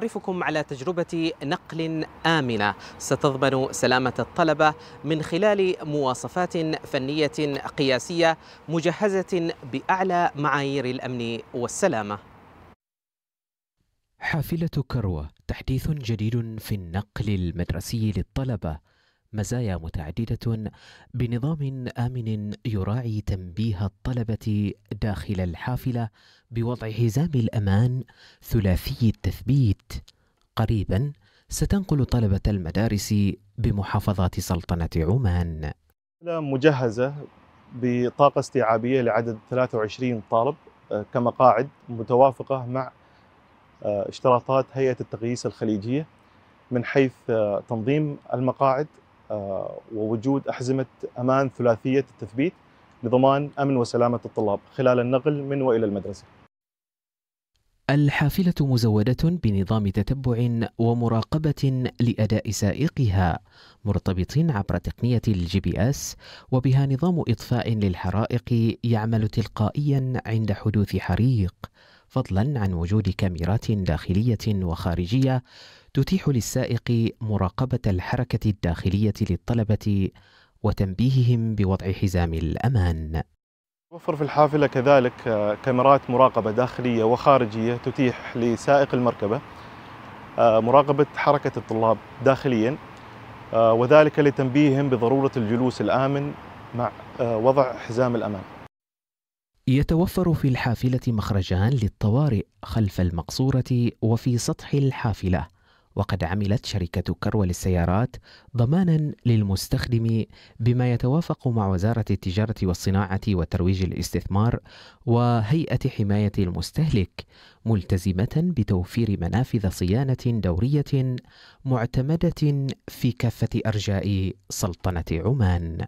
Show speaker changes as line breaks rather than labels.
أعرفكم على تجربة نقل آمنة ستضمن سلامة الطلبة من خلال مواصفات فنية قياسية مجهزة بأعلى معايير الأمن والسلامة.
حافلة كروة تحديث جديد في النقل المدرسي للطلبة مزايا متعددة بنظام آمن يراعي تنبيه الطلبة داخل الحافلة بوضع حزام الأمان ثلاثي التثبيت. قريبا ستنقل طلبة المدارس بمحافظات سلطنة عمان.
مجهزة بطاقة استيعابية لعدد 23 طالب آه، كمقاعد متوافقة مع آه، اشتراطات هيئة التقييس الخليجية من حيث آه، تنظيم المقاعد آه، ووجود أحزمة أمان ثلاثية التثبيت لضمان أمن وسلامة الطلاب خلال النقل من وإلى المدرسة
الحافلة مزودة بنظام تتبع ومراقبة لأداء سائقها مرتبطين عبر تقنية الجي بي اس وبها نظام إطفاء للحرائق يعمل تلقائيا عند حدوث حريق فضلا عن وجود كاميرات داخلية وخارجية تتيح للسائق مراقبة الحركة الداخلية للطلبة وتنبيههم بوضع حزام الأمان
توفر في الحافلة كذلك آه، كاميرات مراقبة داخلية وخارجية تتيح لسائق المركبة آه، مراقبة حركة الطلاب داخليا آه، وذلك لتنبيههم بضرورة الجلوس الآمن مع وضع حزام الأمان
يتوفر في الحافلة مخرجان للطوارئ خلف المقصورة وفي سطح الحافلة وقد عملت شركة كرو للسيارات ضمانا للمستخدم بما يتوافق مع وزارة التجارة والصناعة وترويج الاستثمار وهيئة حماية المستهلك ملتزمة بتوفير منافذ صيانة دورية معتمدة في كافة أرجاء سلطنة عمان